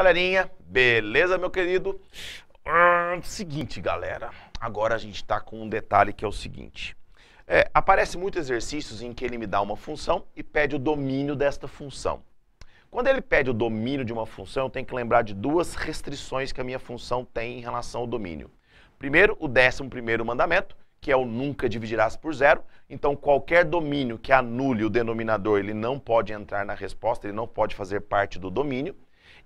Galerinha, beleza, meu querido? Hum, seguinte, galera. Agora a gente está com um detalhe que é o seguinte. É, aparece muitos exercícios em que ele me dá uma função e pede o domínio desta função. Quando ele pede o domínio de uma função, eu tenho que lembrar de duas restrições que a minha função tem em relação ao domínio. Primeiro, o décimo primeiro mandamento, que é o nunca dividirás por zero. Então, qualquer domínio que anule o denominador, ele não pode entrar na resposta, ele não pode fazer parte do domínio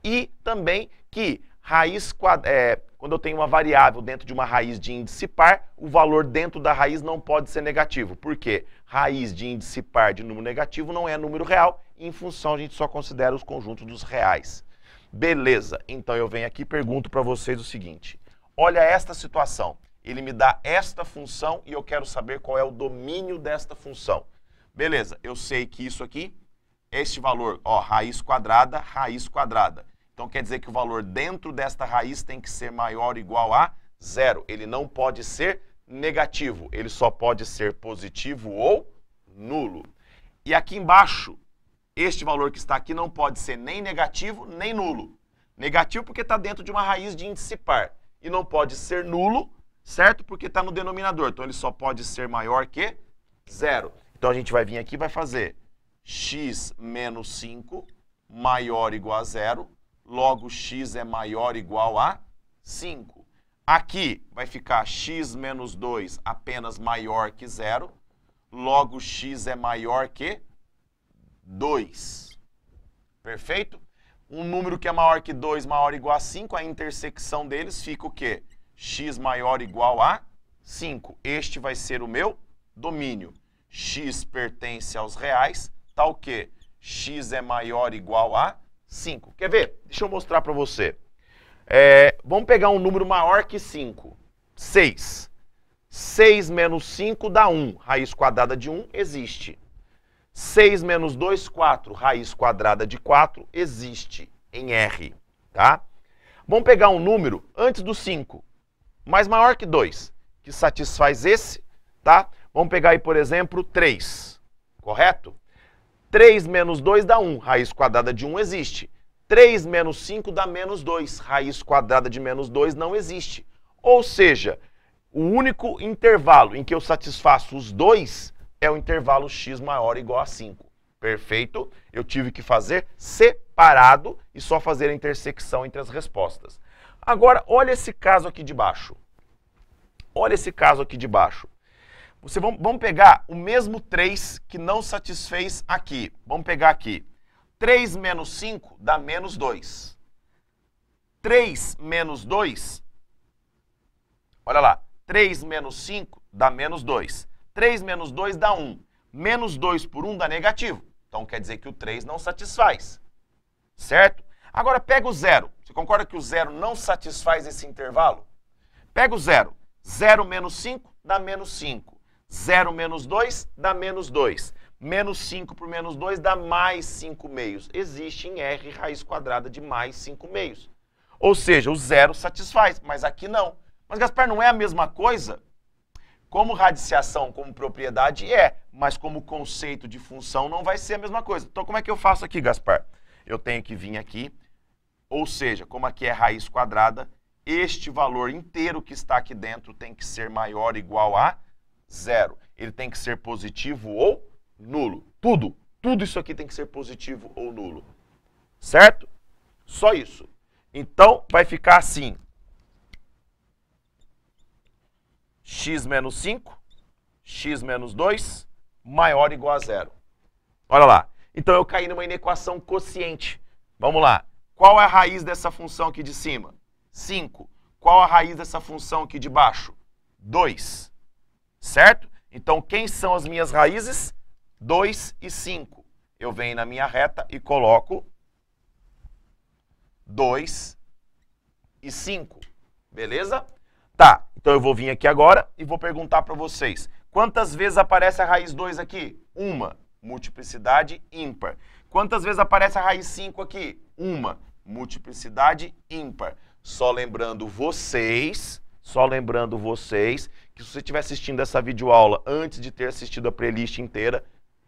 e também que raiz é, quando eu tenho uma variável dentro de uma raiz de índice par, o valor dentro da raiz não pode ser negativo. Por quê? Raiz de índice par de número negativo não é número real, em função a gente só considera os conjuntos dos reais. Beleza, então eu venho aqui e pergunto para vocês o seguinte. Olha esta situação, ele me dá esta função e eu quero saber qual é o domínio desta função. Beleza, eu sei que isso aqui, este valor, ó, raiz quadrada, raiz quadrada. Então quer dizer que o valor dentro desta raiz tem que ser maior ou igual a zero. Ele não pode ser negativo, ele só pode ser positivo ou nulo. E aqui embaixo, este valor que está aqui não pode ser nem negativo nem nulo. Negativo porque está dentro de uma raiz de índice par. E não pode ser nulo, certo? Porque está no denominador. Então ele só pode ser maior que zero. Então a gente vai vir aqui e vai fazer x menos 5 maior ou igual a zero logo x é maior ou igual a 5. Aqui vai ficar x menos 2 apenas maior que zero, logo x é maior que 2. Perfeito? Um número que é maior que 2, maior ou igual a 5, a intersecção deles fica o quê? x maior ou igual a 5. Este vai ser o meu domínio. x pertence aos reais, tal tá que x é maior ou igual a 5. Quer ver? Deixa eu mostrar para você. É, vamos pegar um número maior que 5. 6. 6 menos 5 dá 1. Raiz quadrada de 1 existe. 6 menos 2, 4. Raiz quadrada de 4 existe em R. Tá? Vamos pegar um número antes do 5, mas maior que 2, que satisfaz esse. Tá? Vamos pegar aí, por exemplo, 3. Correto? 3 menos 2 dá 1. Raiz quadrada de 1 existe. 3 menos 5 dá menos 2. Raiz quadrada de menos 2 não existe. Ou seja, o único intervalo em que eu satisfaço os dois é o intervalo x maior ou igual a 5. Perfeito? Eu tive que fazer separado e só fazer a intersecção entre as respostas. Agora, olha esse caso aqui de baixo. Olha esse caso aqui de baixo. Você, vamos, vamos pegar o mesmo 3 que não satisfez aqui. Vamos pegar aqui. 3 menos 5 dá menos 2. 3 menos 2, olha lá, 3 menos 5 dá menos 2. 3 menos 2 dá 1. Menos 2 por 1 dá negativo. Então quer dizer que o 3 não satisfaz. Certo? Agora pega o zero. Você concorda que o zero não satisfaz esse intervalo? Pega o zero. 0 menos 5 dá menos 5. 0 menos 2 dá menos 2. Menos 5 por menos 2 dá mais 5 meios. Existe em R raiz quadrada de mais 5 meios. Ou seja, o zero satisfaz, mas aqui não. Mas, Gaspar, não é a mesma coisa? Como radiciação, como propriedade, é, mas como conceito de função não vai ser a mesma coisa. Então, como é que eu faço aqui, Gaspar? Eu tenho que vir aqui, ou seja, como aqui é raiz quadrada, este valor inteiro que está aqui dentro tem que ser maior ou igual a zero. Ele tem que ser positivo ou nulo. Tudo, tudo isso aqui tem que ser positivo ou nulo. Certo? Só isso. Então, vai ficar assim. x menos 5, x menos 2, maior ou igual a zero. Olha lá. Então, eu caí numa inequação quociente. Vamos lá. Qual é a raiz dessa função aqui de cima? 5. Qual a raiz dessa função aqui de baixo? 2. Certo? Então, quem são as minhas raízes? 2 e 5. Eu venho na minha reta e coloco 2 e 5. Beleza? Tá, então eu vou vir aqui agora e vou perguntar para vocês. Quantas vezes aparece a raiz 2 aqui? Uma. Multiplicidade ímpar. Quantas vezes aparece a raiz 5 aqui? Uma. Multiplicidade ímpar. Só lembrando vocês, só lembrando vocês, que se você estiver assistindo essa videoaula antes de ter assistido a playlist inteira,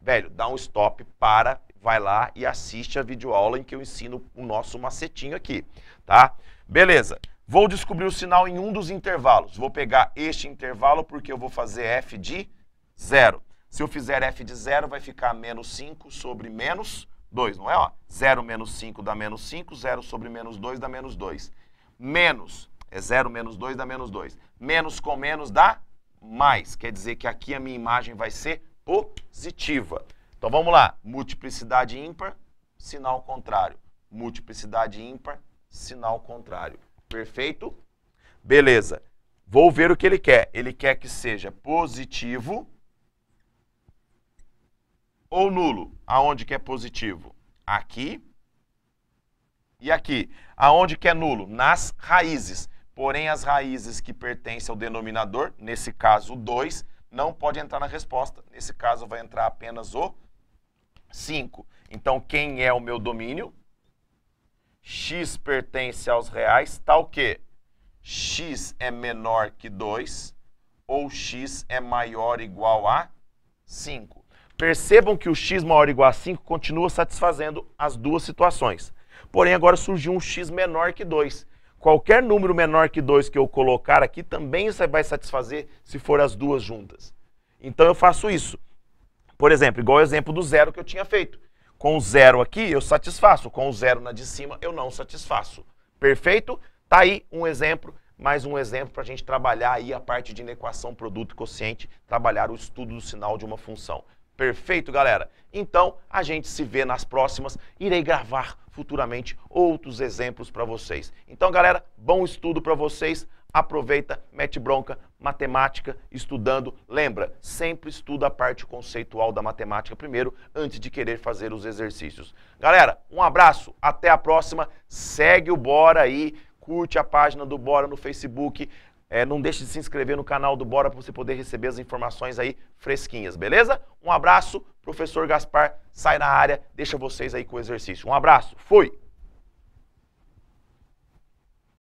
velho, dá um stop, para, vai lá e assiste a videoaula em que eu ensino o nosso macetinho aqui, tá? Beleza. Vou descobrir o sinal em um dos intervalos. Vou pegar este intervalo porque eu vou fazer f de zero. Se eu fizer f de zero, vai ficar menos 5 sobre menos 2, não é? Ó, 0 menos 5 dá menos 5, 0 sobre menos 2 dá menos 2. Menos, é 0 menos 2 dá menos 2. Menos com menos dá mais, quer dizer que aqui a minha imagem vai ser positiva. Então vamos lá, multiplicidade ímpar, sinal contrário. Multiplicidade ímpar, sinal contrário. Perfeito? Beleza. Vou ver o que ele quer. Ele quer que seja positivo ou nulo. Aonde que é positivo? Aqui e aqui. Aonde que é nulo? Nas raízes. Porém, as raízes que pertencem ao denominador, nesse caso 2, não pode entrar na resposta. Nesse caso, vai entrar apenas o 5. Então, quem é o meu domínio? X pertence aos reais, tal que X é menor que 2 ou X é maior ou igual a 5. Percebam que o X maior ou igual a 5 continua satisfazendo as duas situações. Porém, agora surgiu um X menor que 2. Qualquer número menor que 2 que eu colocar aqui também você vai satisfazer se for as duas juntas. Então eu faço isso. Por exemplo, igual o exemplo do zero que eu tinha feito. Com o zero aqui eu satisfaço, com o zero na de cima eu não satisfaço. Perfeito? Tá aí um exemplo, mais um exemplo para a gente trabalhar aí a parte de inequação produto e quociente, trabalhar o estudo do sinal de uma função. Perfeito, galera? Então, a gente se vê nas próximas. Irei gravar futuramente outros exemplos para vocês. Então, galera, bom estudo para vocês. Aproveita, mete bronca, matemática, estudando. Lembra, sempre estuda a parte conceitual da matemática primeiro, antes de querer fazer os exercícios. Galera, um abraço, até a próxima. Segue o Bora aí, curte a página do Bora no Facebook, é, não deixe de se inscrever no canal do Bora para você poder receber as informações aí fresquinhas, beleza? Um abraço, professor Gaspar sai na área, deixa vocês aí com o exercício. Um abraço, fui!